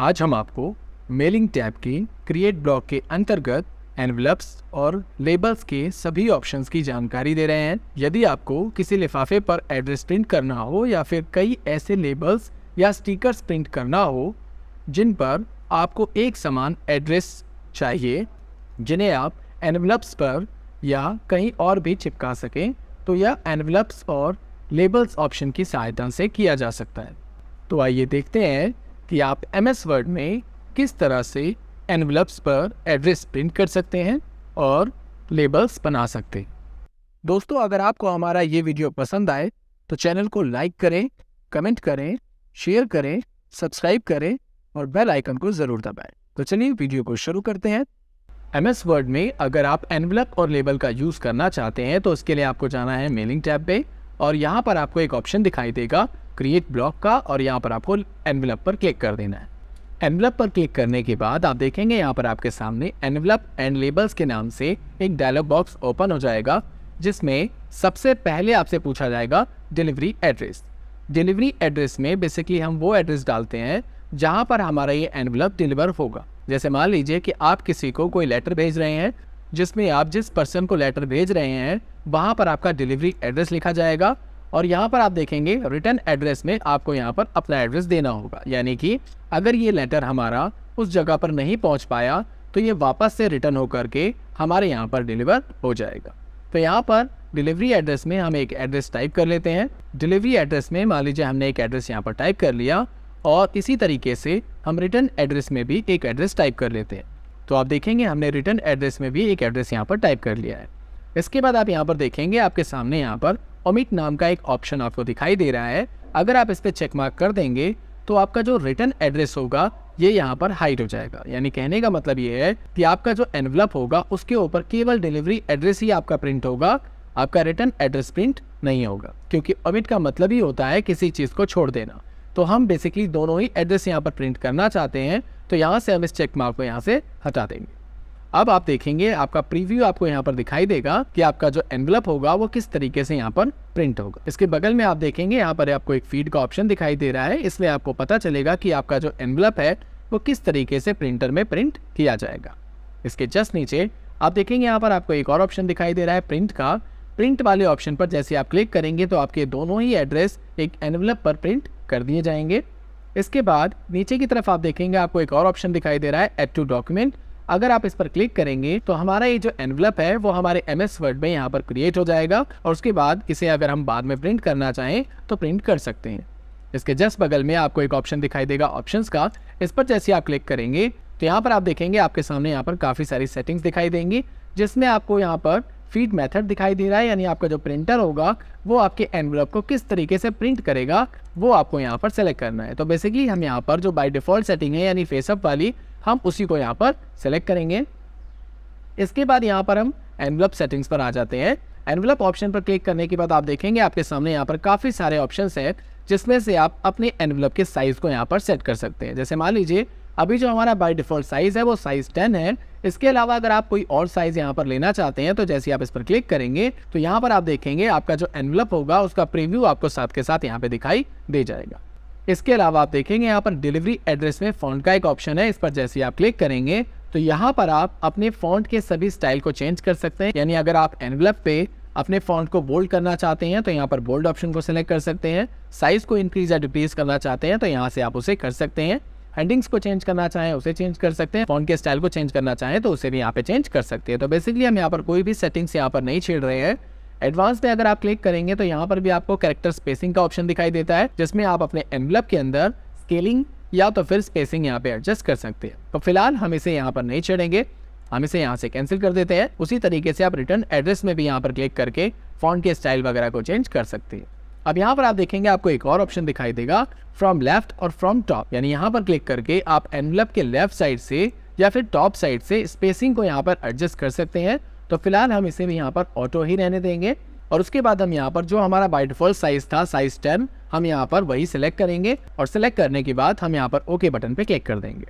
आज हम आपको मेलिंग टैब के क्रिएट ब्लॉक के अंतर्गत एनवलप्स और लेबल्स के सभी ऑप्शंस की जानकारी दे रहे हैं यदि आपको किसी लिफाफे पर एड्रेस प्रिंट करना हो या फिर कई ऐसे लेबल्स या स्टिकर्स प्रिंट करना हो जिन पर आपको एक समान एड्रेस चाहिए जिन्हें आप एनवलप्स पर या कहीं और भी चिपका सकें तो यह एनवलप्स और लेबल्स ऑप्शन की सहायता से किया जा सकता है तो आइए देखते हैं कि आप एम एस वर्ड में किस तरह से एनवलप्स पर एड्रेस प्रिंट कर सकते हैं और लेबल्स बना सकते हैं दोस्तों अगर आपको हमारा ये वीडियो पसंद आए तो चैनल को लाइक करें कमेंट करें शेयर करें सब्सक्राइब करें और बेल आइकन को ज़रूर दबाएं तो चलिए वीडियो को शुरू करते हैं एम एस वर्ड में अगर आप एनवलप और लेबल का यूज़ करना चाहते हैं तो उसके लिए आपको जाना है मेलिंग टैब पे और यहाँ पर आपको एक ऑप्शन दिखाई देगा क्रिएट ब्लॉक का और यहाँ पर आपको एनवलप पर क्लिक कर देना है एनवलप पर क्लिक करने के बाद आप देखेंगे यहाँ पर आपके सामने एनवलप एंड लेबल्स के नाम से एक डायलॉग बॉक्स ओपन हो जाएगा जिसमें सबसे पहले आपसे पूछा जाएगा डिलीवरी एड्रेस डिलीवरी एड्रेस में बेसिकली हम वो एड्रेस डालते हैं जहाँ पर हमारा ये एनवलप डिलीवर होगा जैसे मान लीजिए कि आप किसी को कोई लेटर भेज रहे हैं जिसमें आप जिस पर्सन को लेटर भेज रहे हैं वहाँ पर आपका डिलीवरी एड्रेस लिखा जाएगा और यहाँ पर आप देखेंगे रिटर्न एड्रेस में आपको यहाँ पर अपना एड्रेस देना होगा यानी कि अगर ये लेटर हमारा उस जगह पर नहीं पहुँच पाया तो ये वापस से रिटर्न होकर के हमारे यहाँ पर डिलीवर हो जाएगा तो यहाँ पर डिलीवरी एड्रेस में हम एक एड्रेस टाइप कर लेते हैं डिलीवरी एड्रेस में मान लीजिए हमने एक एड्रेस यहाँ पर टाइप कर लिया और इसी तरीके से हम रिटर्न एड्रेस में भी एक एड्रेस टाइप कर लेते हैं तो आप देखेंगे हमने रिटर्न एड्रेस में भी एक एड्रेस यहाँ पर टाइप कर लिया है इसके बाद आप यहाँ पर देखेंगे आपके सामने यहाँ पर ओमिट नाम का एक ऑप्शन आपको दिखाई दे रहा है अगर आप इस पर चेक मार्क कर देंगे तो आपका जो रिटर्न एड्रेस होगा ये यहाँ पर हाइड हो जाएगा यानी कहने का मतलब ये है कि आपका जो एनवलप होगा उसके ऊपर केवल डिलीवरी एड्रेस ही आपका प्रिंट होगा आपका रिटर्न एड्रेस प्रिंट नहीं होगा क्योंकि ओमिट का मतलब ही होता है किसी चीज़ को छोड़ देना तो हम बेसिकली दोनों ही एड्रेस यहाँ पर प्रिंट करना चाहते हैं तो यहाँ से हम इस चेक मार्क को यहाँ से हटा देंगे अब आप देखेंगे आपका प्रीव्यू आपको यहाँ पर दिखाई देगा कि आपका जो एनवलप होगा वो किस तरीके से यहाँ पर प्रिंट होगा इसके बगल में आप देखेंगे यहाँ पर आपको एक फीड का ऑप्शन दिखाई दे रहा है इसलिए आपको पता चलेगा कि आपका जो एनवलप है वो किस तरीके से प्रिंटर में प्रिंट किया जाएगा इसके जस्ट नीचे आप देखेंगे यहाँ पर आपको एक और ऑप्शन दिखाई दे रहा है प्रिंट का प्रिंट वाले ऑप्शन पर जैसे आप क्लिक करेंगे तो आपके दोनों ही एड्रेस एक एनवलप पर प्रिंट कर दिए जाएंगे इसके बाद नीचे की तरफ आप देखेंगे आपको एक और ऑप्शन दिखाई दे रहा है एड टू डॉक्यूमेंट अगर आप इस पर क्लिक करेंगे तो हमारा ये जो एनवलप है वो हमारे एम एस वर्ड में यहाँ पर क्रिएट हो जाएगा और उसके बाद इसे अगर हम बाद में प्रिंट करना चाहें तो प्रिंट कर सकते हैं इसके जस्ट बगल में आपको एक ऑप्शन दिखाई देगा ऑप्शंस का इस पर जैसे आप क्लिक करेंगे तो यहाँ पर आप देखेंगे आपके सामने यहाँ पर काफ़ी सारी सेटिंग्स दिखाई देंगी जिसमें आपको यहाँ पर फीड मेथड दिखाई दे रहा है यानी आपका जो प्रिंटर होगा वो आपके एनवलप को किस तरीके से प्रिंट करेगा वो आपको यहाँ पर सेलेक्ट करना है तो बेसिकली हम यहाँ पर जो बाई डिफ़ॉल्ट सेटिंग है यानी फेसअप वाली हम उसी को यहाँ पर सेलेक्ट करेंगे इसके बाद यहाँ पर हम एनवलप सेटिंग्स पर आ जाते हैं एनवलप ऑप्शन पर क्लिक करने के बाद आप देखेंगे आपके सामने यहाँ पर काफ़ी सारे ऑप्शन हैं जिसमें से आप अपने एनवलप के साइज़ को यहाँ पर सेट कर सकते हैं जैसे मान लीजिए अभी जो हमारा बाई डिफ़ॉल्ट साइज़ है वो साइज़ टेन है इसके अलावा अगर आप कोई और साइज़ यहाँ पर लेना चाहते हैं तो जैसे आप इस पर क्लिक करेंगे तो यहाँ पर आप देखेंगे आपका जो एनवलप होगा उसका प्रीव्यू आपको साथ के साथ यहाँ पर दिखाई दे जाएगा इसके अलावा आप देखेंगे यहाँ पर डिलीवरी एड्रेस में फ़ॉन्ट का एक ऑप्शन है इस पर जैसे आप क्लिक करेंगे तो यहाँ पर आप अपने फ़ॉन्ट के सभी स्टाइल को चेंज कर सकते हैं यानी अगर आप एनवलप पे अपने फ़ॉन्ट को बोल्ड करना चाहते हैं तो यहाँ पर बोल्ड ऑप्शन को सिलेक्ट कर सकते हैं साइज़ को इंक्रीज या डिक्रीज करना चाहते हैं तो यहाँ से आप उसे कर सकते हैं हेडिंग्स को चेंज करना चाहें उसे चेंज कर सकते हैं फ़ॉन्ट के स्टाइल को चेंज करना चाहें तो उसे भी यहाँ पे चेंज कर सकते हैं तो बेसिकली हम यहाँ पर कोई भी सेटिंग्स यहाँ पर नहीं छेड़ रहे हैं एडवांस पे अगर आप क्लिक करेंगे तो यहाँ पर भी आपको करेक्टर स्पेसिंग का ऑप्शन दिखाई देता है जिसमें आप अपने एनवलप के अंदर स्केलिंग या तो फिर स्पेसिंग यहाँ पे एडजस्ट कर सकते हैं तो फिलहाल हम इसे यहाँ पर नहीं चढ़ेंगे हम इसे यहाँ से कैंसिल कर देते हैं उसी तरीके से आप रिटर्न एड्रेस में भी यहाँ पर क्लिक करके फॉन्ट के स्टाइल वगैरह को चेंज कर सकते हैं अब यहाँ पर आप देखेंगे आपको एक और ऑप्शन दिखाई देगा फ्रॉम लेफ्ट और फ्रॉम टॉप यानी यहाँ पर क्लिक करके आप एनवलप के लेफ्ट साइड से या फिर टॉप साइड से स्पेसिंग को यहाँ पर एडजस्ट कर सकते हैं तो फिलहाल हम इसे भी यहाँ पर ऑटो ही रहने देंगे और उसके बाद हम यहाँ पर जो हमारा बाई साइज था साइज टेन हम यहाँ पर वही सिलेक्ट करेंगे और सिलेक्ट करने के बाद हम यहाँ पर ओके बटन पर क्लिक कर देंगे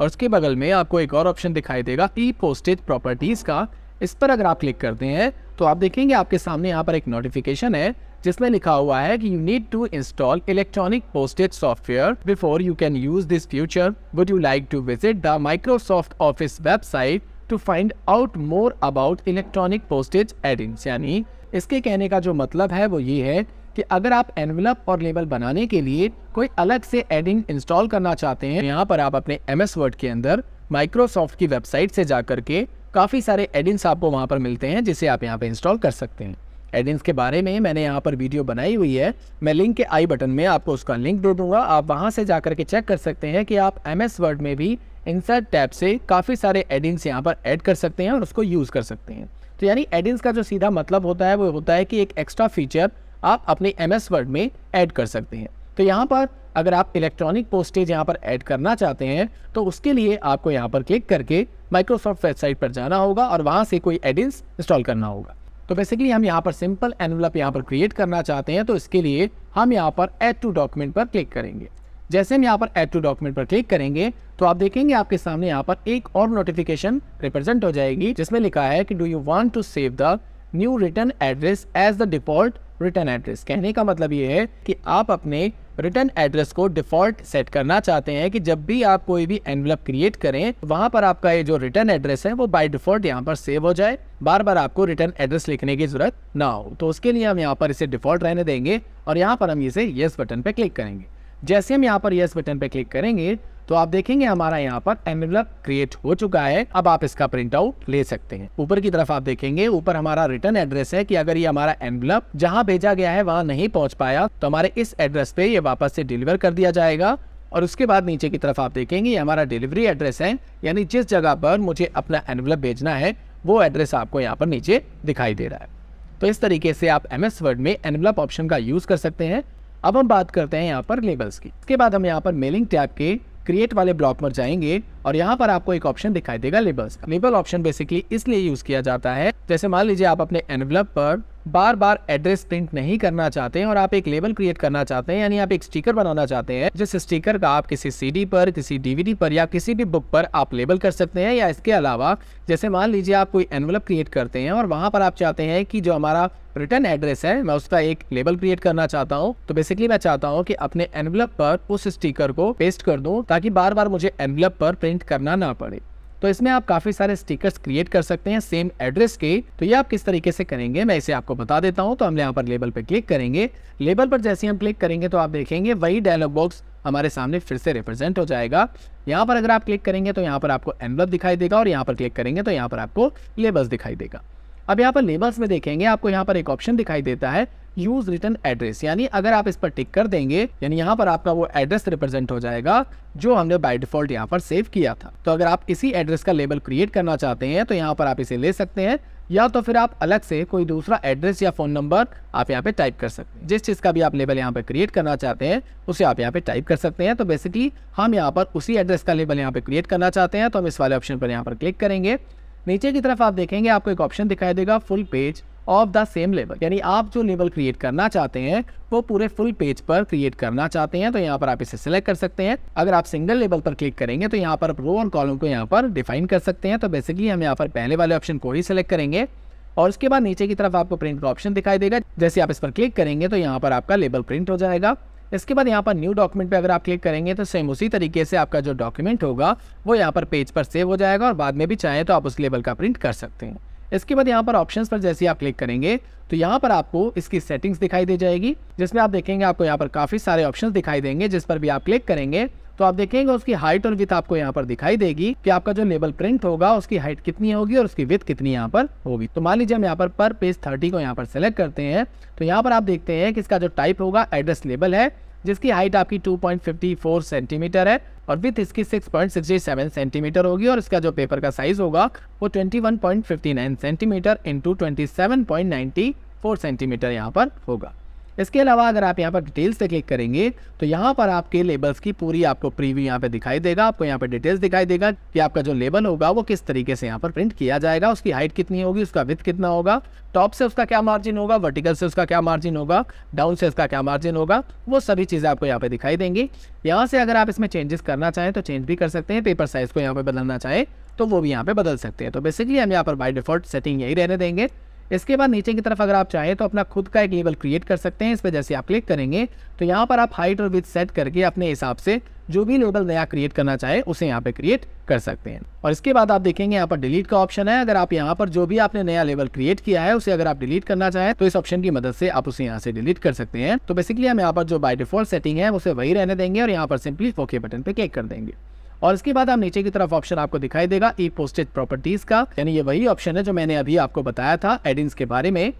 और उसके बगल में आपको एक और ऑप्शन दिखाई देगा ई पोस्टेज प्रॉपर्टीज़ का इस पर अगर आप क्लिक करते हैं तो आप देखेंगे आपके सामने यहाँ पर एक नोटिफिकेशन है जिसमें लिखा हुआ है कि you need to install electronic postage software before you can use this future would you like to visit the Microsoft Office website to find out more about electronic postage add ins यानी इसके कहने का जो मतलब है वो ये है कि अगर आप एनवलप और लेबल बनाने के लिए कोई अलग से एडिंग इंस्टॉल करना चाहते हैं तो यहाँ पर आप अपने एम एस वर्ड के अंदर माइक्रोसॉफ्ट की वेबसाइट से जा करके काफ़ी सारे एडिंग्स आपको वहाँ पर मिलते हैं जिसे आप यहाँ पर इंस्टॉल कर सकते हैं एडिंग्स के बारे में मैंने यहाँ पर वीडियो बनाई हुई है मैं लिंक के आई बटन में आपको उसका लिंक दे दूंगा आप वहाँ से जा करके चेक कर सकते हैं कि आप एम एस वर्ड में भी इंसर्ट टैब से काफ़ी सारे एडिंग्स यहाँ पर ऐड कर सकते हैं और उसको यूज़ कर सकते हैं तो यानी एडिंग्स का जो सीधा मतलब होता है वो होता है कि एक एक्स्ट्रा फीचर आप अपने एम एस वर्ड में ऐड कर सकते हैं तो यहाँ पर अगर आप इलेक्ट्रॉनिक पोस्टेज यहाँ पर ऐड करना चाहते हैं तो उसके लिए आपको यहाँ पर क्लिक करके माइक्रोसॉफ्ट वेबसाइट पर जाना होगा और वहाँ से कोई एडिंस इंस्टॉल करना होगा तो बेसिकली हम यहाँ पर सिंपल एनवलप यहाँ पर क्रिएट करना चाहते हैं तो इसके लिए हम यहाँ पर एड टू डॉक्यूमेंट पर क्लिक करेंगे जैसे हम यहाँ पर एड टू डॉक्यूमेंट पर क्लिक करेंगे तो आप देखेंगे आपके सामने यहाँ पर एक और नोटिफिकेशन रिप्रेजेंट हो जाएगी जिसमें लिखा है कि do you want to save the new return address as the default return address कहने का मतलब ये है कि आप अपने रिटर्न एड्रेस को डिफॉल्ट सेट करना चाहते हैं कि जब भी आप कोई भी एनवलप क्रिएट करें वहां पर आपका ये जो रिटर्न एड्रेस है वो बाय डिफॉल्ट यहां पर सेव हो जाए बार बार आपको रिटर्न एड्रेस लिखने की जरूरत ना हो तो उसके लिए हम यहाँ पर इसे डिफॉल्ट रहने देंगे और यहाँ पर हम इसे येस बटन पर क्लिक करेंगे जैसे हम यहाँ पर यस बटन पे क्लिक करेंगे तो आप देखेंगे हमारा यहाँ पर एनवेलप क्रिएट हो चुका है अब आप इसका प्रिंट आउट ले सकते हैं ऊपर की तरफ आप देखेंगे ऊपर हमारा रिटर्न एड्रेस है कि अगर ये हमारा एनवेलप जहाँ भेजा गया है वहाँ नहीं पहुँच पाया तो हमारे इस एड्रेस पे ये वापस से डिलीवर कर दिया जाएगा और उसके बाद नीचे की तरफ आप देखेंगे ये हमारा डिलीवरी एड्रेस है यानी जिस जगह पर मुझे अपना एनवेलप भेजना है वो एड्रेस आपको यहाँ पर नीचे दिखाई दे रहा है तो इस तरीके से आप एम एस वर्ड में एनवेलप ऑप्शन का यूज़ कर सकते हैं अब हम बात करते हैं यहाँ पर लेबल्स की इसके बाद हम यहाँ पर मेलिंग टैब के क्रिएट वाले ब्लॉक पर जाएंगे और यहाँ पर आपको एक ऑप्शन दिखाई देगा लेबल्स का लेबल ऑप्शन बेसिकली इसलिए यूज किया जाता है जैसे मान लीजिए आप अपने एनवलप पर बार बार एड्रेस प्रिंट नहीं करना चाहते हैं और आप एक लेबल क्रिएट करना चाहते हैं यानी आप एक स्टिकर बनाना चाहते हैं जिस स्टिकर का आप किसी सीडी पर किसी डीवीडी पर या किसी भी बुक पर आप लेबल कर सकते हैं या इसके अलावा जैसे मान लीजिए आप कोई एनवलप क्रिएट करते हैं और वहाँ पर आप चाहते हैं कि जो हमारा रिटर्न एड्रेस है मैं उसका एक लेबल क्रिएट करना चाहता हूँ तो बेसिकली मैं चाहता हूँ कि अपने एनवलप पर उस स्टिकर को पेस्ट कर दूँ ताकि बार बार मुझे एनवलप पर प्रिंट करना ना पड़े तो इसमें आप काफी सारे स्टिकर्स क्रिएट कर सकते हैं सेम एड्रेस के तो ये आप किस तरीके से करेंगे मैं इसे आपको बता देता हूँ तो हम यहाँ पर लेबल पर क्लिक करेंगे लेबल पर जैसे हम क्लिक करेंगे तो आप देखेंगे वही डायलॉग बॉक्स हमारे सामने फिर से रिप्रेजेंट हो जाएगा यहाँ पर अगर आप क्लिक करेंगे तो यहाँ पर आपको एनवल दिखाई देगा और यहाँ पर क्लिक करेंगे तो यहाँ पर आपको लेबल्स दिखाई देगा अब यहाँ पर लेबल्स में देखेंगे आपको यहाँ पर एक ऑप्शन दिखाई देता है यूज रिटर्न एड्रेस यानी अगर आप इस पर टिक कर देंगे यानी यहाँ पर आपका वो एड्रेस रिप्रेजेंट हो जाएगा जो हमने बाय डिफॉल्ट यहाँ पर सेव किया था तो अगर आप इसी एड्रेस का लेबल क्रिएट करना चाहते हैं तो यहाँ पर आप इसे ले सकते हैं या तो फिर आप अलग से कोई दूसरा एड्रेस या फोन नंबर आप यहाँ पे टाइप कर सकते हैं जिस चीज़ का भी आप लेबल यहाँ पे क्रिएट करना चाहते हैं उसे आप यहाँ पे टाइप कर सकते हैं तो बेसिकली हम यहाँ पर उसी एड्रेस का लेबल यहाँ पे क्रिएट करना चाहते हैं तो हम इस वाले ऑप्शन पर यहाँ पर क्लिक करेंगे नीचे की तरफ आप देखेंगे आपको एक ऑप्शन दिखाई देगा full page of the same label यानी आप जो लेबल क्रिएट करना चाहते हैं वो पूरे फुल पेज पर क्रिएट करना चाहते हैं तो यहाँ पर आप इसे सिलेक्ट कर सकते हैं अगर आप सिंगल लेबल पर क्लिक करेंगे तो यहाँ पर रो और कॉलम को यहाँ पर डिफाइन कर सकते हैं तो बेसिकली हम यहाँ पर पहले वाले ऑप्शन को ही सिलेक्ट करेंगे और उसके बाद नीचे की तरफ आपको प्रिंट का ऑप्शन दिखाई देगा जैसे आप इस पर क्लिक करेंगे तो यहाँ पर आपका लेबल प्रिंट हो जाएगा इसके बाद यहाँ पर न्यू डॉक्यूमेंट पे अगर आप क्लिक करेंगे तो सेम उसी तरीके से आपका जो डॉक्यूमेंट होगा वो यहाँ पर पेज पर सेव हो जाएगा और बाद में भी चाहें तो आप उस लेवल का प्रिंट कर सकते हैं इसके बाद यहाँ पर ऑप्शंस पर जैसे आप क्लिक करेंगे तो यहाँ पर आपको इसकी सेटिंग्स दिखाई दे जाएगी जिसमें आप देखेंगे आपको यहाँ पर काफ़ी सारे ऑप्शंस दिखाई देंगे जिस पर भी आप क्लिक करेंगे तो आप देखेंगे उसकी हाइट और विथ आपको यहाँ पर दिखाई देगी कि आपका जो लेबल प्रिंट होगा उसकी हाइट कितनी होगी और उसकी विथ कितनी यहाँ पर होगी तो मान लीजिए हम यहाँ पर पर पेज थर्टी को यहाँ पर सेलेक्ट करते हैं तो यहाँ पर आप देखते हैं कि इसका जो टाइप होगा एड्रेस लेबल है जिसकी हाइट आपकी 2.54 सेंटीमीटर है और विथ इसकी 6.67 सेंटीमीटर होगी और इसका जो पेपर का साइज होगा वो 21.59 सेंटीमीटर इंटू 27.94 सेंटीमीटर यहाँ पर होगा इसके अलावा अगर आप यहाँ पर डिटेल्स से क्लिक करेंगे तो यहाँ पर आपके लेबल्स की पूरी आपको प्रीव्यू यहाँ पे दिखाई देगा आपको यहाँ पे डिटेल्स दिखाई देगा कि आपका जो लेबल होगा वो किस तरीके से यहाँ पर प्रिंट किया जाएगा उसकी हाइट कितनी होगी उसका विथ कितना होगा टॉप से उसका क्या मार्जिन होगा वर्टिकल से उसका क्या मार्जिन होगा डाउन से उसका क्या मार्जिन होगा वो सभी चीज़ें आपको यहाँ पर दिखाई देंगी यहाँ से अगर आप इसमें चेंजेस करना चाहें तो चेंज भी कर सकते हैं पेपर साइज़ को यहाँ पर बदलना चाहें तो वो भी यहाँ पर बदल सकते हैं तो बेसिकली हम यहाँ पर बाई डिफॉल्ट सेटिंग यही रहने देंगे इसके बाद नीचे की तरफ अगर आप चाहें तो अपना खुद का एक लेवल क्रिएट कर सकते हैं इस पर जैसे आप क्लिक करेंगे तो यहाँ पर आप हाइट और विथ सेट करके अपने हिसाब से जो भी लेवल नया क्रिएट करना चाहे उसे यहाँ पे क्रिएट कर सकते हैं और इसके बाद आप देखेंगे यहाँ पर डिलीट का ऑप्शन है अगर आप यहाँ पर जो भी आपने नया लेवल क्रिएट किया है उसे अगर आप डिलीट करना चाहें तो इस ऑप्शन की मदद से आप उसे यहाँ से डिलीट कर सकते हैं तो बेसिकली हम यहाँ पर जो बाई डिफॉल्ट सेटिंग है उसे वही रहने देंगे और यहाँ पर सिंपली ओके बटन पर क्लिक कर देंगे और इसके बाद आप नीचे की तरफ ऑप्शन आपको दिखाई देगा ई पोस्टेड प्रॉपर्टीज का यानी ये वही ऑप्शन है जो मैंने अभी आपको बताया था एडिंग्स के बारे में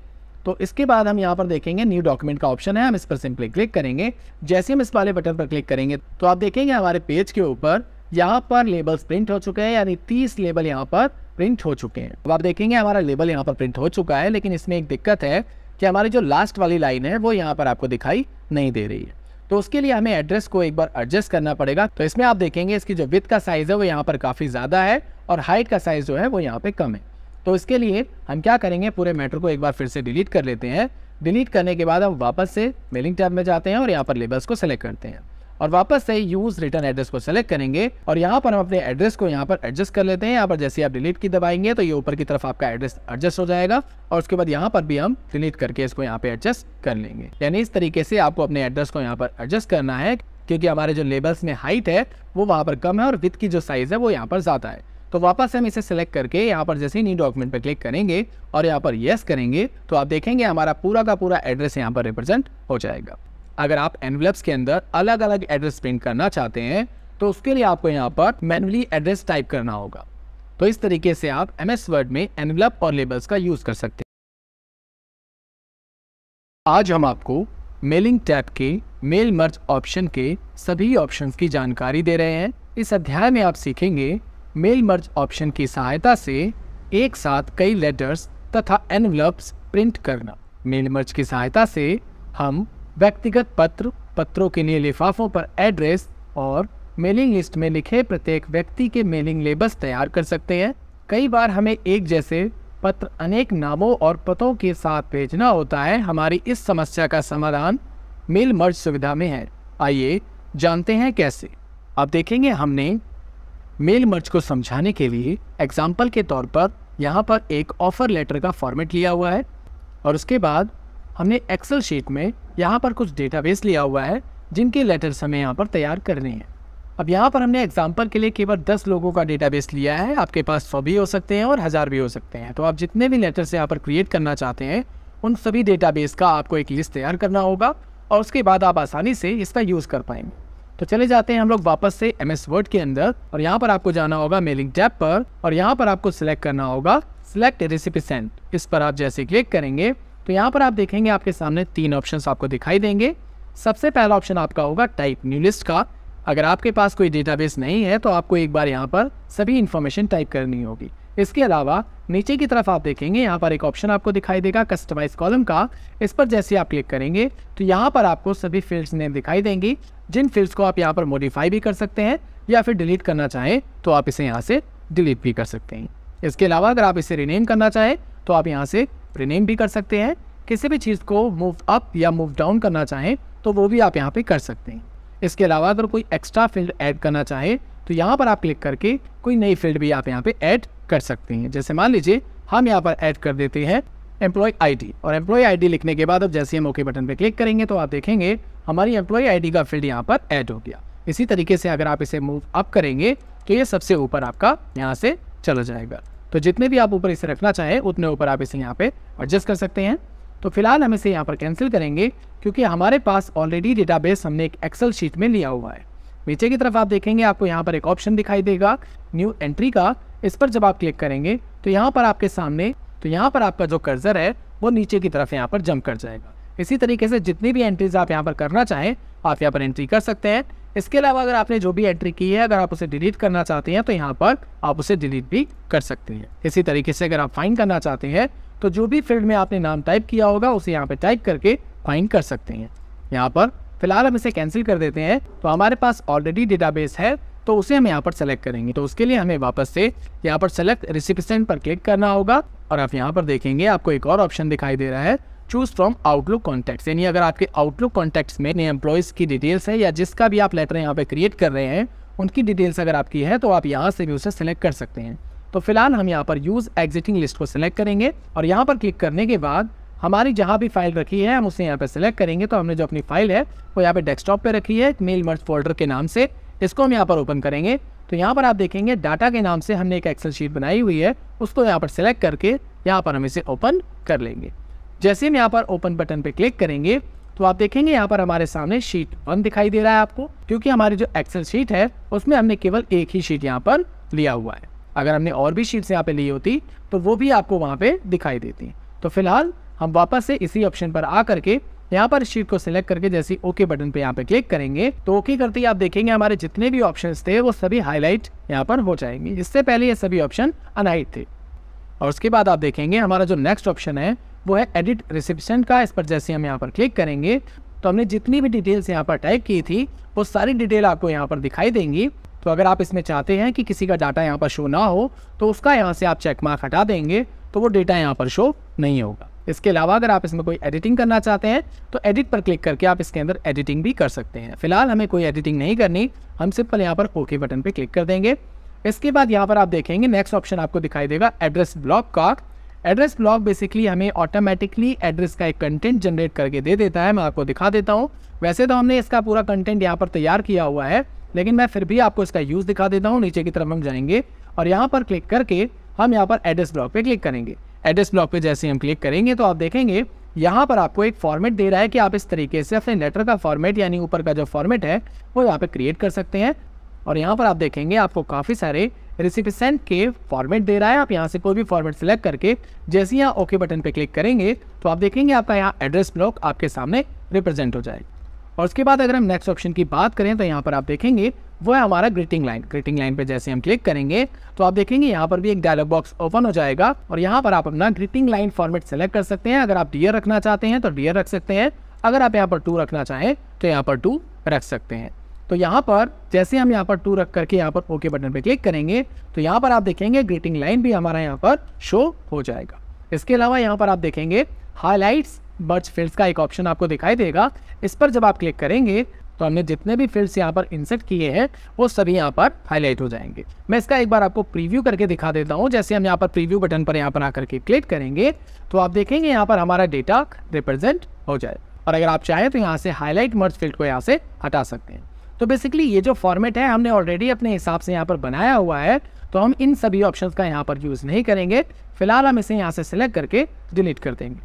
तो इसके बाद हम यहाँ पर देखेंगे न्यू डॉक्यूमेंट का ऑप्शन है हम इस पर सिंपली क्लिक करेंगे जैसे हम इस वाले बटन पर क्लिक करेंगे तो आप देखेंगे हमारे पेज के ऊपर यहाँ पर लेबल्स प्रिंट हो चुके हैं यानी तीस लेबल यहाँ पर प्रिंट हो चुके हैं अब आप देखेंगे हमारा लेबल यहाँ पर प्रिंट हो चुका है लेकिन इसमें एक दिक्कत है कि हमारी जो लास्ट वाली लाइन है वो यहाँ पर आपको दिखाई नहीं दे रही है तो उसके लिए हमें एड्रेस को एक बार एडजस्ट करना पड़ेगा तो इसमें आप देखेंगे इसकी जो विथ का साइज़ है वो यहाँ पर काफ़ी ज़्यादा है और हाइट का साइज़ जो है वो यहाँ पर कम है तो इसके लिए हम क्या करेंगे पूरे मैटर को एक बार फिर से डिलीट कर लेते हैं डिलीट करने के बाद हम वापस से मेलिंग टैब में जाते हैं और यहाँ पर लेबल्स को सेलेक्ट करते हैं और वापस से यूज रिटर्न एड्रेस को सेलेक्ट करेंगे और यहाँ पर हम अपने एड्रेस को यहाँ पर एडजस्ट कर लेते हैं यहाँ पर जैसे आप डिलीट की दबाएंगे तो ये ऊपर की तरफ आपका एड्रेस एडजस्ट हो जाएगा और उसके बाद यहाँ पर भी हम डिलीट करके इसको यहाँ पे एडजस्ट कर लेंगे यानी इस तरीके से आपको अपने एड्रेस को यहाँ पर एडजस्ट करना है क्योंकि हमारे जो लेबल्स में हाइट है वो वहाँ पर कम है और विथ की जो साइज़ है वो यहाँ पर ज़्यादा है तो वापस हम इसे सेलेक्ट करके यहाँ पर जैसे ही न्यू डॉक्यूमेंट पर क्लिक करेंगे और यहाँ पर येस करेंगे तो आप देखेंगे हमारा पूरा का पूरा एड्रेस यहाँ पर रिप्रेजेंट हो जाएगा अगर आप एनवलप्स के अंदर अलग अलग एड्रेस प्रिंट करना चाहते हैं तो उसके लिए आपको यहाँ पर मैनुअली एड्रेस टाइप करना होगा तो इस तरीके से आप एम एस वर्ड में एनवलप और लेबल्स का यूज़ कर सकते हैं आज हम आपको मेलिंग टैब के मेल मर्ज ऑप्शन के सभी ऑप्शन की जानकारी दे रहे हैं इस अध्याय में आप सीखेंगे मेल मर्ज ऑप्शन की सहायता से एक साथ कई लेटर्स तथा एनवलप्स प्रिंट करना मेल मर्ज की सहायता से हम व्यक्तिगत पत्र पत्रों के लिए लिफाफों पर एड्रेस और मेलिंग लिस्ट में लिखे प्रत्येक व्यक्ति के मेलिंग लेबल्स तैयार कर सकते हैं कई बार हमें एक जैसे पत्र अनेक नामों और पतों के साथ भेजना होता है हमारी इस समस्या का समाधान मेल मर्ज सुविधा में है आइए जानते हैं कैसे अब देखेंगे हमने मेल मर्ज को समझाने के लिए एग्जाम्पल के तौर पर यहाँ पर एक ऑफ़र लेटर का फॉर्मेट लिया हुआ है और उसके बाद हमने एक्सेल शीट में यहाँ पर कुछ डेटाबेस लिया हुआ है जिनके लेटर्स हमें यहाँ पर तैयार करने हैं अब यहाँ पर हमने एग्जाम्पल के लिए केवल दस लोगों का डेटाबेस लिया है आपके पास सौ भी हो सकते हैं और हज़ार भी हो सकते हैं तो आप जितने भी लेटर्स यहाँ पर क्रिएट करना चाहते हैं उन सभी डेटाबेस का आपको एक लिस्ट तैयार करना होगा और उसके बाद आप आसानी से इसका यूज़ कर पाएंगे तो चले जाते हैं हम लोग वापस से एम एस वर्ड के अंदर और यहाँ पर आपको जाना होगा मेलिंग टैप पर और यहाँ पर आपको सिलेक्ट करना होगा सिलेक्ट रेसिपी सेंट इस पर आप जैसे क्लिक करेंगे तो यहाँ पर आप देखेंगे आपके सामने तीन ऑप्शन आपको दिखाई देंगे सबसे पहला ऑप्शन आपका होगा टाइप न्यू लिस्ट का अगर आपके पास कोई डेटाबेस नहीं है तो आपको एक बार यहाँ पर सभी इन्फॉर्मेशन टाइप करनी होगी इसके अलावा नीचे की तरफ आप देखेंगे यहाँ पर एक ऑप्शन आपको दिखाई देगा कस्टमाइज कॉलम का इस पर जैसे आप क्लिक करेंगे तो यहाँ पर आपको सभी फील्ड्स नेम दिखाई देंगी जिन फील्ड्स को आप यहाँ पर मॉडिफाई भी कर सकते हैं या फिर डिलीट करना चाहें तो आप इसे यहाँ से डिलीट भी कर सकते हैं इसके अलावा अगर आप इसे रिनेम करना चाहें तो आप यहाँ से रिनेम भी कर सकते हैं किसी भी चीज़ को मूव अप या मूव डाउन करना चाहें तो वो भी आप यहाँ पे कर सकते हैं इसके अलावा अगर कोई एक्स्ट्रा फील्ड ऐड करना चाहे तो यहाँ पर आप क्लिक करके कोई नई फील्ड भी आप यहाँ पे ऐड कर सकते हैं जैसे मान लीजिए हम यहाँ पर ऐड कर देते हैं एम्प्लॉय आईडी और एम्प्लॉय आईडी लिखने के बाद अब जैसे हम ओके बटन पर क्लिक करेंगे तो आप देखेंगे हमारी एम्प्लॉय आईडी का फील्ड यहाँ पर ऐड हो गया इसी तरीके से अगर आप इसे मूव अप करेंगे तो ये सबसे ऊपर आपका यहाँ से चला जाएगा तो जितने भी आप ऊपर इसे रखना चाहें उतने ऊपर आप इसे यहाँ पे एडजस्ट कर सकते हैं तो फिलहाल हम इसे यहाँ पर कैंसिल करेंगे क्योंकि हमारे पास ऑलरेडी डेटाबेस हमने एक एक्सेल शीट में लिया हुआ है नीचे की तरफ आप देखेंगे आपको यहाँ पर एक ऑप्शन दिखाई देगा न्यू एंट्री का इस पर जब आप क्लिक करेंगे तो यहाँ पर आपके सामने तो यहाँ पर आपका जो कर्जर है वो नीचे की तरफ यहाँ पर जम कर जाएगा इसी तरीके से जितनी भी एंट्रीज आप यहाँ पर करना चाहें आप यहाँ पर एंट्री कर सकते हैं इसके अलावा अगर आपने जो भी एंट्री की है अगर आप उसे डिलीट करना चाहते हैं तो यहाँ पर आप उसे डिलीट भी कर सकते हैं इसी तरीके से अगर आप फाइन करना चाहते हैं तो जो भी फील्ड में आपने नाम टाइप किया होगा उसे यहाँ पर टाइप करके फाइन कर सकते हैं यहाँ पर फिलहाल हम इसे कैंसिल कर देते हैं तो हमारे पास ऑलरेडी डेटाबेस है तो उसे हम यहाँ पर सेलेक्ट करेंगे तो उसके लिए हमें वापस से यहाँ पर सेलेक्ट रिसिपेंट पर क्लिक करना होगा और आप यहाँ पर देखेंगे आपको एक और ऑप्शन दिखाई दे रहा है चूज फ्रॉम आउटलुक कॉन्टैक्ट्स यानी अगर आपके आउटलुक कॉन्टैक्ट्स में एम्प्लॉयज़ की डिटेल्स है या जिसका भी आप लेटर यहाँ पे क्रिएट कर रहे हैं उनकी डिटेल्स अगर आपकी है तो आप यहाँ से भी उसे सिलेक्ट कर सकते हैं तो फिलहाल हम यहाँ पर यूज़ एग्जिटिंग लिस्ट को सिलेक्ट करेंगे और यहाँ पर क्लिक करने के बाद हमारी जहाँ भी फाइल रखी है हम उसे यहाँ पर सिलेक्ट करेंगे तो हमने जो अपनी फाइल है वो यहाँ पर डेस्कटॉप पर रखी है मेल मर्ज फोल्डर के नाम से इसको हम यहाँ पर ओपन करेंगे तो यहाँ पर आप देखेंगे डाटा के नाम से हमने एक एक्सेल शीट बनाई हुई है उसको यहाँ पर सिलेक्ट करके यहाँ पर हम इसे ओपन कर लेंगे जैसे हम यहाँ पर ओपन बटन पे क्लिक करेंगे तो आप देखेंगे यहाँ पर हमारे सामने शीट वन दिखाई दे रहा है आपको क्योंकि हमारी जो एक्सेल शीट है उसमें हमने केवल एक ही शीट यहाँ पर लिया हुआ है अगर हमने और भी शीट्स यहाँ पे ली होती तो वो भी आपको वहाँ पे दिखाई देती तो फिलहाल हम वापस से इसी ऑप्शन पर आ करके यहाँ पर शीट को सिलेक्ट करके जैसे ओके बटन पे यहाँ पे क्लिक करेंगे तो ओके करते ही आप देखेंगे हमारे जितने भी ऑप्शन थे वो सभी हाईलाइट यहाँ पर हो जाएंगे इससे पहले ये सभी ऑप्शन अनहाइट थे और उसके बाद आप देखेंगे हमारा जो नेक्स्ट ऑप्शन है वो है एडिट रिसिप्शन का इस पर जैसे हम यहाँ पर क्लिक करेंगे तो हमने जितनी भी डिटेल्स यहाँ पर टाइप की थी वो सारी डिटेल आपको यहाँ पर दिखाई देंगी तो अगर आप इसमें चाहते हैं कि किसी का डाटा यहाँ पर शो ना हो तो उसका यहाँ से आप चेक मार्क हटा देंगे तो वो डेटा यहाँ पर शो नहीं होगा इसके अलावा अगर आप इसमें कोई एडिटिंग करना चाहते हैं तो एडिट पर क्लिक करके आप इसके अंदर एडिटिंग भी कर सकते हैं फिलहाल हमें कोई एडिटिंग नहीं करनी हम सिंपल यहाँ पर ओके बटन पर क्लिक कर देंगे इसके बाद यहाँ पर आप देखेंगे नेक्स्ट ऑप्शन आपको दिखाई देगा एड्रेस ब्लॉक का एड्रेस ब्लॉक बेसिकली हमें ऑटोमेटिकली एड्रेस का एक कंटेंट जनरेट करके दे देता है मैं आपको दिखा देता हूँ वैसे तो हमने इसका पूरा कंटेंट यहाँ पर तैयार किया हुआ है लेकिन मैं फिर भी आपको इसका यूज़ दिखा देता हूँ नीचे की तरफ हम जाएंगे और यहाँ पर क्लिक करके हम यहाँ पर एड्रेस ब्लॉक पर क्लिक करेंगे एड्रेस ब्लॉक पर जैसे हम क्लिक करेंगे तो आप देखेंगे यहाँ पर आपको एक फॉर्मेट दे रहा है कि आप इस तरीके से अपने लेटर का फॉर्मेट यानी ऊपर का जो फॉर्मेट है वो यहाँ पर क्रिएट कर सकते हैं और यहाँ पर आप देखेंगे आपको काफ़ी सारे रेसिपिसेंट के फॉर्मेट दे रहा है आप यहाँ से कोई भी फॉर्मेट सेलेक्ट करके जैसे ही यहाँ ओके बटन पर क्लिक करेंगे तो आप देखेंगे आपका यहाँ एड्रेस ब्लॉक आपके सामने रिप्रेजेंट हो जाएगा और उसके बाद अगर हम नेक्स्ट ऑप्शन की बात करें तो यहाँ पर आप देखेंगे वो है हमारा ग्रीटिंग लाइन ग्रीटिंग लाइन पे जैसे हम क्लिक करेंगे तो आप देखेंगे यहाँ पर भी एक डायलॉग बॉक्स ओपन हो जाएगा और यहाँ पर आप अपना ग्रीटिंग लाइन फॉर्मेट सेलेक्ट कर सकते हैं अगर आप डियर रखना चाहते हैं तो डियर रख सकते हैं अगर आप यहाँ पर टू रखना चाहें तो यहाँ पर टू रख सकते हैं तो यहाँ पर जैसे हम यहाँ पर टू रख करके यहाँ पर ओके बटन पर क्लिक करेंगे तो यहाँ पर आप देखेंगे ग्रीटिंग लाइन भी हमारा यहाँ पर शो हो जाएगा इसके अलावा यहाँ पर आप देखेंगे हाईलाइट्स बर्च फील्ड्स का एक ऑप्शन आपको दिखाई देगा इस पर जब आप क्लिक करेंगे तो हमने जितने भी फील्ड्स यहाँ पर इंसर्ट किए हैं वो सभी यहाँ पर हाईलाइट हो जाएंगे मैं इसका एक बार आपको प्रीव्यू करके दिखा देता हूँ जैसे हम यहाँ पर प्रीव्यू बटन पर यहाँ पर आकर के क्लिक करेंगे तो आप देखेंगे यहाँ पर हमारा डेटा रिप्रेजेंट हो जाए और अगर आप चाहें तो यहाँ से हाईलाइट मर्ज फील्ड को यहाँ से हटा सकते हैं तो बेसिकली ये जो फॉर्मेट है हमने ऑलरेडी अपने हिसाब से यहाँ पर बनाया हुआ है तो हम इन सभी ऑप्शंस का यहाँ पर यूज़ नहीं करेंगे फिलहाल हम इसे यहाँ से सिलेक्ट करके डिलीट कर देंगे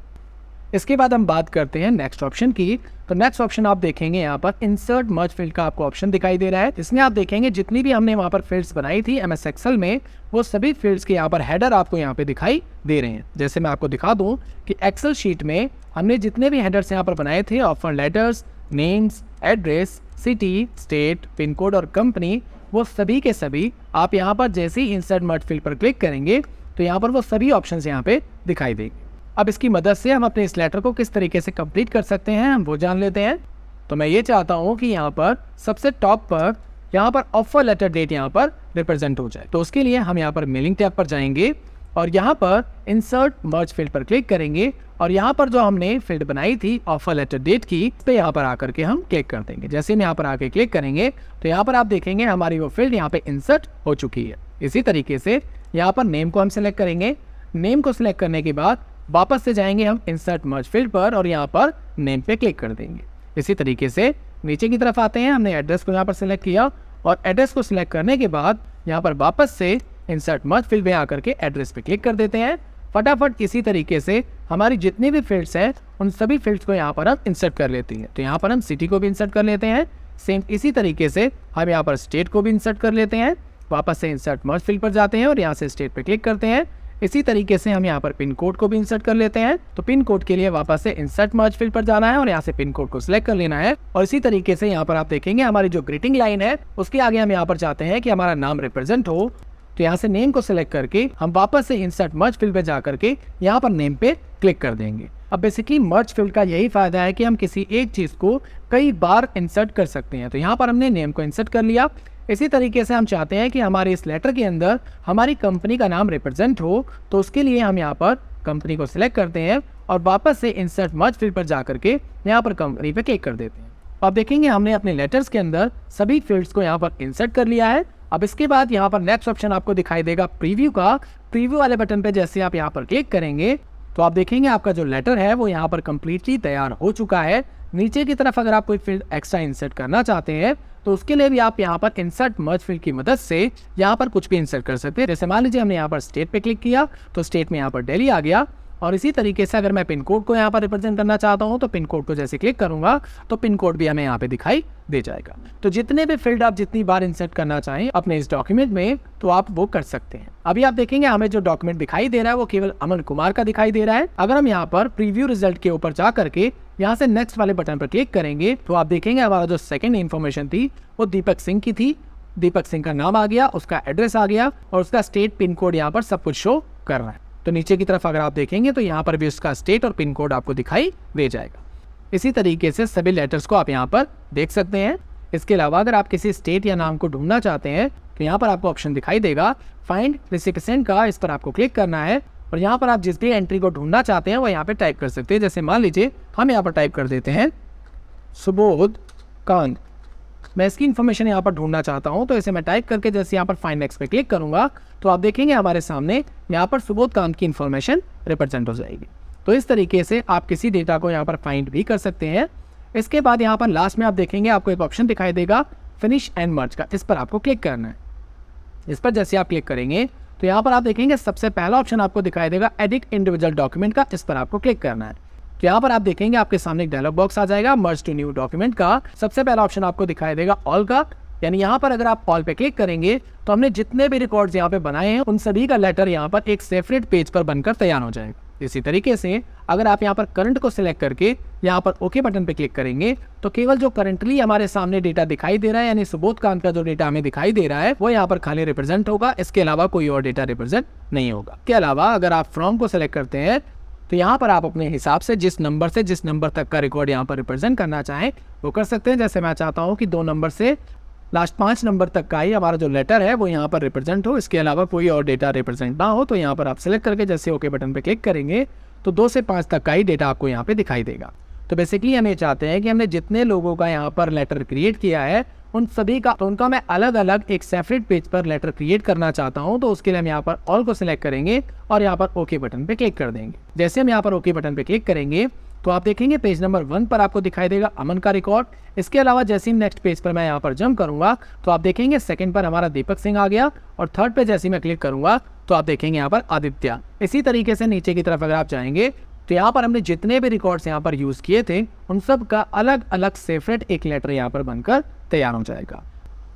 इसके बाद हम बात करते हैं नेक्स्ट ऑप्शन की तो नेक्स्ट ऑप्शन आप देखेंगे यहाँ पर इंसर्ट मर्ज फील्ड का आपको ऑप्शन दिखाई दे रहा है इसमें आप देखेंगे जितनी भी हमने वहाँ पर फील्ड्स बनाई थी एम एस में वो सभी फील्ड्स के यहाँ पर हेडर आपको यहाँ पे दिखाई दे रहे हैं जैसे मैं आपको दिखा दूँ कि एक्सल शीट में हमने जितने भी हेडर्स यहाँ पर बनाए थे offer letters names address city state pin code और कंपनी वो सभी के सभी आप यहाँ पर जैसे ही इंसर्ट मर्ट फील्ड पर क्लिक करेंगे तो यहाँ पर वो सभी ऑप्शन यहाँ पे दिखाई देंगे अब इसकी मदद से हम अपने इस लेटर को किस तरीके से कंप्लीट कर सकते हैं हम वो जान लेते हैं तो मैं ये चाहता हूँ कि यहाँ पर सबसे टॉप पर यहाँ पर ऑफर लेटर डेट यहाँ पर रिप्रेजेंट हो जाए तो उसके लिए हम यहाँ पर मेलिंग टैब पर जाएंगे और यहाँ पर इंसर्ट मर्ज फील्ड पर क्लिक करेंगे और यहाँ पर जो हमने फील्ड बनाई थी ऑफर लेटर डेट की इस पर यहाँ पर आकर के हम क्लिक कर देंगे जैसे हम यहाँ पर आके क्लिक करेंगे तो यहाँ पर आप देखेंगे हमारी वो फील्ड यहाँ पे इंसर्ट हो चुकी है इसी तरीके से यहाँ पर नेम को हम सेलेक्ट करेंगे नेम को सिलेक्ट करने के बाद वापस से जाएंगे हम इंसर्ट मर्ज फील्ड पर और यहाँ पर नेम पे क्लिक कर देंगे इसी तरीके से नीचे की तरफ आते हैं हमने एड्रेस को यहाँ पर सिलेक्ट किया और एड्रेस को सिलेक्ट करने के बाद यहाँ पर वापस से इंसर्ट मच फील्ड में आकर के एड्रेस पे क्लिक कर देते हैं फटाफट इसी तरीके से हमारी जितनी भी फील्ड्स हैं उन सभी फील्ड्स को यहाँ पर हम इंसर्ट कर लेते हैं तो यहाँ पर हम सिटी को भी इंसर्ट कर लेते हैं सेम इसी तरीके से हम यहाँ पर स्टेट को भी इंसर्ट कर लेते हैं वापस से इंसर्ट मर्ज फील्ड पर जाते हैं और यहाँ से स्टेट पर क्लिक करते हैं इसी तरीके से हम यहाँ पर पिन कोड को भी इंसर्ट कर लेते हैं तो पिन कोड के लिए वापस से इंसर्ट मर्ज फील्ड पर जाना है और यहाँ से पिन कोड को सिलेक्ट कर लेना है और इसी तरीके से यहाँ पर आप देखेंगे हमारी जो ग्रीटिंग लाइन है उसके आगे हम यहाँ पर चाहते हैं कि हमारा नाम रिप्रेजेंट हो तो यहाँ से नेम को सिलेक्ट करके हम वापस से इंसर्ट मर्ज फील्ड पे जा करके यहाँ पर नेम पे क्लिक कर देंगे अब बेसिकली मर्ज फील्ड का यही फायदा है कि हम किसी एक चीज़ को कई बार इंसर्ट कर सकते हैं तो यहाँ पर हमने नेम को इंसर्ट कर लिया इसी तरीके से हम चाहते हैं कि हमारे इस लेटर के अंदर हमारी कंपनी का नाम रिप्रेजेंट हो तो उसके लिए हम यहाँ पर कंपनी को सिलेक्ट करते हैं और वापस से इंसर्ट मर्ज फील्ड पर जा करके यहाँ पर कंपनी पे क्लिक कर देते हैं अब देखेंगे हमने अपने लेटर्स के अंदर सभी फील्ड्स को यहाँ पर इंसर्ट कर लिया है अब इसके बाद यहाँ पर नेक्स्ट ऑप्शन आपको दिखाई देगा प्रीव्यू का प्रीव्यू वाले बटन पे जैसे आप यहाँ पर क्लिक करेंगे तो आप देखेंगे आपका जो लेटर है वो यहाँ पर कम्प्लीटली तैयार हो चुका है नीचे की तरफ अगर आप कोई फील्ड एक्स्ट्रा इंसर्ट करना चाहते हैं तो उसके लिए भी आप यहाँ पर इंसर्ट मर्ज फील्ड की मदद से यहाँ पर कुछ भी इंसर्ट कर सकते हैं जैसे मान लीजिए हमने यहाँ पर स्टेट पे क्लिक किया तो स्टेट में यहाँ पर डेली आ गया और इसी तरीके से अगर मैं पिन कोड को यहाँ पर रिप्रेजेंट करना चाहता हूँ तो पिन कोड को जैसे क्लिक करूँगा तो पिन कोड भी हमें यहाँ पे दिखाई दे जाएगा तो जितने भी फील्ड आप जितनी बार इंसर्ट करना चाहें अपने इस डॉक्यूमेंट में तो आप वो कर सकते हैं अभी आप देखेंगे हमें जो डॉक्यूमेंट दिखाई दे रहा है वो केवल अमन कुमार का दिखाई दे रहा है अगर हम यहाँ पर प्रीव्यू रिजल्ट के ऊपर जा करके यहाँ से नेक्स्ट वाले बटन पर क्लिक करेंगे तो आप देखेंगे हमारा जो सेकेंड इन्फॉर्मेशन थी वो दीपक सिंह की थी दीपक सिंह का नाम आ गया उसका एड्रेस आ गया और उसका स्टेट पिन कोड यहाँ पर सब कुछ शो कर रहा है तो नीचे की तरफ अगर आप देखेंगे तो यहाँ पर भी उसका स्टेट और पिन कोड आपको दिखाई दे जाएगा इसी तरीके से सभी लेटर्स को आप यहाँ पर देख सकते हैं इसके अलावा अगर आप किसी स्टेट या नाम को ढूंढना चाहते हैं तो यहाँ पर आपको ऑप्शन दिखाई देगा फाइंड रिसिपेंट का इस पर आपको क्लिक करना है और यहाँ पर आप जिस भी एंट्री को ढूंढना चाहते हैं वो यहाँ पर टाइप कर सकते हैं जैसे मान लीजिए हम यहाँ पर टाइप कर देते हैं सुबोध कांत मैं इसकी इन्फॉर्मेशन यहाँ पर ढूंढना चाहता हूँ तो इसे मैं टाइप करके जैसे यहाँ पर फाइन एक्स पे क्लिक करूँगा तो आप देखेंगे हमारे सामने यहाँ पर सुबोध काम की इन्फॉर्मेशन रिप्रेजेंट हो जाएगी तो इस तरीके से आप किसी डेटा को यहाँ पर फाइंड भी कर सकते हैं इसके बाद यहाँ पर लास्ट में आप देखेंगे आपको एक ऑप्शन दिखाई देगा फिनिश एंड मर्ज का इस पर आपको क्लिक करना है इस पर जैसे आप क्लिक करेंगे तो यहाँ पर आप देखेंगे सबसे पहला ऑप्शन आपको दिखाई देगा एडिट इंडिविजुअल डॉक्यूमेंट का इस पर आपको क्लिक करना है तो यहाँ पर आप देखेंगे आपके सामने एक डायलॉग बॉक्स आ जाएगा मर्ज टू न्यू डॉक्यूमेंट का सबसे पहला ऑप्शन आपको दिखाई देगा ऑल का यानी यहाँ पर अगर आप ऑल पे क्लिक करेंगे तो हमने जितने भी रिकॉर्ड्स यहाँ पे बनाए हैं उन सभी का लेटर यहाँ पर एक सेपरेट पेज पर बनकर तैयार हो जाएगा इसी तरीके से अगर आप यहाँ पर करंट को सिलेक्ट करके यहाँ पर ओके बटन पे क्लिक करेंगे तो केवल जो करंटली हमारे सामने डेटा दिखाई दे रहा है यानी सुबोध कांत का जो डेटा हमें दिखाई दे रहा है वो यहाँ पर खाली रिप्रेजेंट होगा इसके अलावा कोई और डेटा रिप्रेजेंट नहीं होगा इसके अलावा अगर आप फ्रॉम को सिलेक्ट करते हैं तो यहाँ पर आप अपने हिसाब से जिस नंबर से जिस नंबर तक का रिकॉर्ड यहाँ पर रिप्रेजेंट करना चाहें वो कर सकते हैं जैसे मैं चाहता हूँ कि दो नंबर से लास्ट पाँच नंबर तक का ही हमारा जो लेटर है वो यहाँ पर रिप्रेजेंट हो इसके अलावा कोई और डेटा रिप्रेजेंट ना हो तो यहाँ पर आप सेलेक्ट करके जैसे ओके बटन पर क्लिक करेंगे तो दो से पाँच तक का ही डेटा आपको यहाँ पर दिखाई देगा तो बेसिकली हम ये चाहते हैं कि हमने जितने लोगों का यहाँ पर लेटर क्रिएट किया है उन सभी का तो उनका मैं अलग अलग एक सेपरेट पेज पर लेटर क्रिएट करना चाहता हूँ तो उसके लिए हम यहाँ पर ऑल को सिलेक्ट करेंगे और यहाँ पर ओके बटन पर क्लिक कर देंगे जैसे हम यहाँ पर ओके बटन पर क्लिक करेंगे तो आप देखेंगे पेज नंबर वन पर आपको दिखाई देगा अमन का रिकॉर्ड इसके अलावा जैसे ही नेक्स्ट पेज पर मैं यहाँ पर जम्प करूँगा तो आप देखेंगे सेकंड पर हमारा दीपक सिंह आ गया और थर्ड पे जैसे ही मैं क्लिक करूँगा तो आप देखेंगे यहाँ पर आदित्य इसी तरीके से नीचे की तरफ अगर आप जाएंगे तो यहाँ पर हमने जितने भी रिकॉर्ड्स यहाँ पर यूज़ किए थे उन सब का अलग अलग सेपरेट एक लेटर यहाँ पर बनकर तैयार हो जाएगा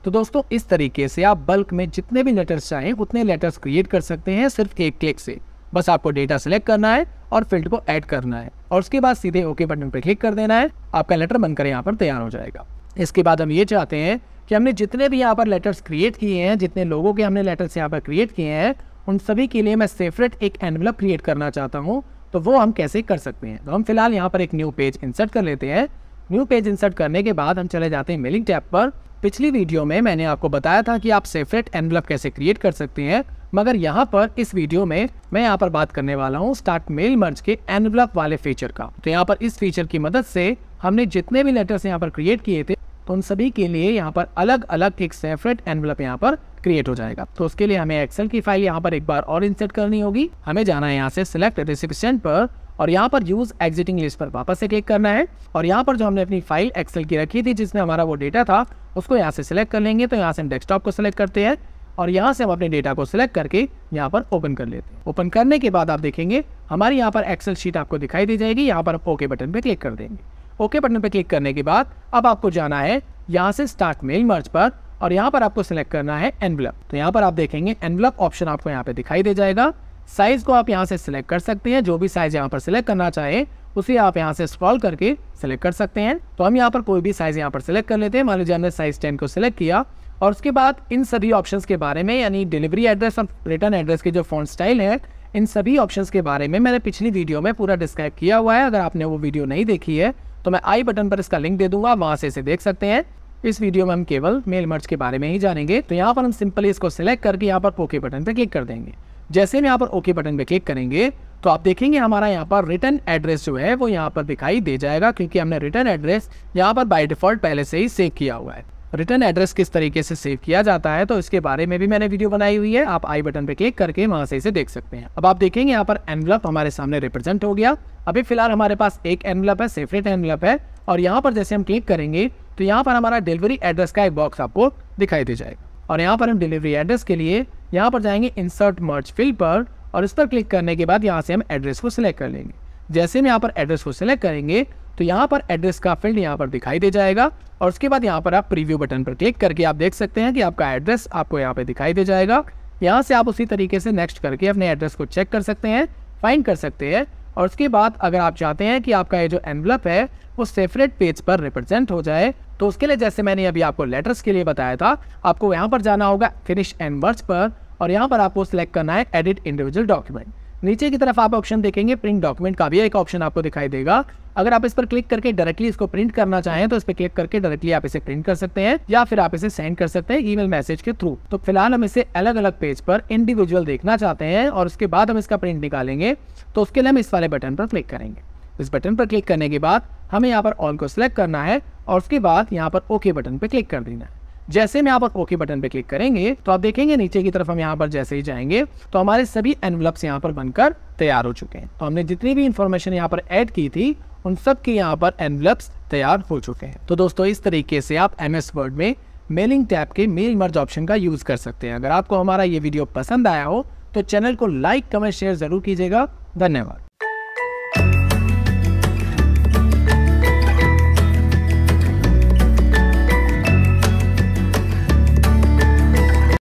तो दोस्तों इस तरीके से आप बल्क में जितने भी लेटर्स चाहें उतने लेटर्स क्रिएट कर सकते हैं सिर्फ एक क्लिक से बस आपको डेटा सेलेक्ट करना है और फील्ड को ऐड करना है और उसके बाद सीधे ओके बटन पर क्लिक कर देना है आपका लेटर बनकर यहाँ पर तैयार हो जाएगा इसके बाद हम ये चाहते हैं कि हमने जितने भी यहाँ पर लेटर्स क्रिएट किए हैं जितने लोगों के हमने लेटर्स यहाँ पर क्रिएट किए हैं उन सभी के लिए मैं सेपरेट एक एनवलप क्रिएट करना चाहता हूँ तो वो हम कैसे कर सकते हैं तो हम फिलहाल यहाँ पर एक न्यू पेज इंसर्ट कर लेते हैं न्यू पेज इंसर्ट करने के बाद हम चले जाते हैं मेलिंग टैप पर पिछली वीडियो में मैंने आपको बताया था कि आप सेफरेट एनवलप कैसे क्रिएट कर सकते हैं मगर यहाँ पर इस वीडियो में मैं यहाँ पर बात करने वाला हूँ स्टार्ट मेल मर्ज के एनवलप वाले फीचर का तो यहाँ पर इस फीचर की मदद से हमने जितने भी लेटर्स यहाँ पर क्रिएट किए थे तो उन सभी के लिए यहाँ पर अलग अलग एक सेफरेट एनवलप यहाँ पर क्रिएट हो जाएगा तो उसके लिए हमें एक्सेल की फाइल यहाँ पर एक बार और इंसर्ट करनी होगी हमें जाना है यहाँ से सिलेक्ट रेसिपिशेंट पर और यहाँ पर यूज एग्जिटिंग लिस्ट पर वापस से क्लिक करना है और यहाँ पर जो हमने अपनी फाइल एक्सेल की रखी थी जिसमें हमारा वो डेटा था उसको यहाँ से सिलेक्ट कर लेंगे तो यहाँ से हम डेस्कटॉप को सिलेक्ट करते हैं और यहाँ से हम अपने डेटा को सिलेक्ट करके यहाँ पर ओपन कर लेते हैं ओपन करने के बाद आप देखेंगे हमारी यहाँ पर एक्सेल शीट आपको दिखाई दी जाएगी यहाँ पर ओके बटन पर क्लिक कर देंगे ओके बटन पर क्लिक करने के बाद अब आपको जाना है यहाँ से स्टार्ट मेल मर्ज पर और यहाँ पर आपको सिलेक्ट करना है एनवलप तो यहाँ पर आप देखेंगे एनवलप ऑप्शन आपको यहाँ पे दिखाई दे जाएगा साइज को आप यहाँ से सिलेक्ट कर सकते हैं जो भी साइज यहाँ पर सिलेक्ट करना चाहे उसे आप यहाँ से स्क्रॉल करके सिलेक्ट कर सकते हैं तो हम यहाँ पर कोई भी साइज यहाँ पर सिलेक्ट कर लेते हैं मान लीजिए हमने साइज टेन को सिलेक्ट किया और उसके बाद इन सभी ऑप्शन के बारे में यानी डिलीवरी एड्रेस और रिटर्न एड्रेस के जो फोन स्टाइल है इन सभी ऑप्शंस के बारे में मैंने पिछली वीडियो में पूरा डिस्क्राइब किया हुआ है अगर आपने वो वीडियो नहीं देखी है तो मैं आई बटन पर इसका लिंक दे दूंगा वहां से इसे देख सकते हैं इस वीडियो में हम केवल मेल मर्ज के बारे में ही जानेंगे तो यहाँ पर हम सिंपली इसको सिलेक्ट करके यहाँ पर ओके बटन पर क्लिक कर देंगे जैसे हम यहाँ पर ओके बटन पर क्लिक करेंगे तो आप देखेंगे हमारा यहाँ पर रिटर्न एड्रेस जो है वो यहाँ पर दिखाई दे जाएगा क्योंकि हमने रिटर्न एड्रेस यहाँ पर बाई डिफॉल्ट पहले से ही सेव किया हुआ है रिटर्न एड्रेस किस तरीके से सेव किया जाता है तो इसके बारे में भी मैंने वीडियो बनाई हुई है आप आई बटन पर क्लिक करके वहाँ से इसे देख सकते हैं अब आप देखेंगे यहाँ पर एनवलप हमारे सामने रिप्रेजेंट हो गया अभी फिलहाल हमारे पास एक एनवलप है सेफरेट एनवलप है और यहाँ पर जैसे हम क्लिक करेंगे तो यहाँ पर हमारा डिलीवरी एड्रेस का एक बॉक्स आपको दिखाई दे जाएगा और यहाँ पर हम डिलीवरी एड्रेस के लिए यहाँ पर जाएंगे इंसर्ट मर्च फिल पर और इस पर क्लिक करने के बाद यहाँ से हम एड्रेस को सिलेक्ट कर लेंगे जैसे हम यहाँ पर एड्रेस को सिलेक्ट करेंगे तो यहाँ पर एड्रेस का फील्ड यहाँ पर दिखाई दे जाएगा और उसके बाद यहाँ पर आप प्रीव्यू बटन पर क्लिक करके आप देख सकते हैं कि आपका एड्रेस आपको यहाँ पर दिखाई दे जाएगा यहाँ से आप उसी तरीके से नेक्स्ट करके अपने एड्रेस को चेक कर सकते हैं फाइंड कर सकते हैं और उसके बाद अगर आप चाहते हैं कि आपका ये जो एनवलप है वो सेपरेट पेज पर रिप्रेजेंट हो जाए तो उसके लिए जैसे मैंने अभी आपको लेटर्स के लिए बताया था आपको यहाँ पर जाना होगा फिनिश एनवर्स पर और यहाँ पर आपको सेलेक्ट करना है एडिट इंडिविजुअल डॉक्यूमेंट नीचे की तरफ आप ऑप्शन देखेंगे प्रिंट डॉक्यूमेंट का भी एक ऑप्शन आपको दिखाई देगा अगर आप इस पर क्लिक करके डायरेक्टली इसको प्रिंट करना चाहें तो इस पर क्लिक करके डायरेक्टली आप इसे प्रिंट कर सकते हैं या फिर आप इसे सेंड कर सकते हैं ईमेल मैसेज के थ्रू तो फिलहाल हम इसे अलग अलग पेज पर इंडिविजुअल देखना चाहते हैं और उसके बाद हम इसका प्रिंट निकालेंगे तो उसके लिए हम इस वाले बटन पर क्लिक करेंगे इस बटन पर क्लिक करने के बाद हमें यहाँ पर ऑल को सिलेक्ट करना है और उसके बाद यहाँ पर ओके बटन पर क्लिक कर देना है जैसे मैं आप ओके बटन पे क्लिक करेंगे तो आप देखेंगे नीचे की तरफ हम यहाँ पर जैसे ही जाएंगे तो हमारे सभी एनवलप्स यहाँ पर बनकर तैयार हो चुके हैं तो हमने जितनी भी इन्फॉर्मेशन यहाँ पर ऐड की थी उन सब के यहाँ पर एनवलप्स तैयार हो चुके हैं तो दोस्तों इस तरीके से आप एम एस वर्ड में मेलिंग टैब के मेल मर्ज ऑप्शन का यूज़ कर सकते हैं अगर आपको हमारा ये वीडियो पसंद आया हो तो चैनल को लाइक कमेंट शेयर ज़रूर कीजिएगा धन्यवाद